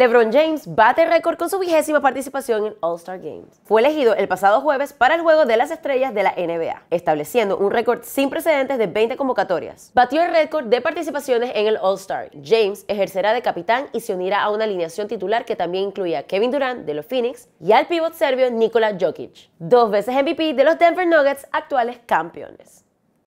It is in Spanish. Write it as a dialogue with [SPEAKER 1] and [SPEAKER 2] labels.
[SPEAKER 1] LeBron James bate récord con su vigésima participación en All-Star Games. Fue elegido el pasado jueves para el Juego de las Estrellas de la NBA, estableciendo un récord sin precedentes de 20 convocatorias. Batió el récord de participaciones en el All-Star. James ejercerá de capitán y se unirá a una alineación titular que también incluía a Kevin Durant de los Phoenix y al pívot serbio Nikola Jokic, dos veces MVP de los Denver Nuggets, actuales campeones.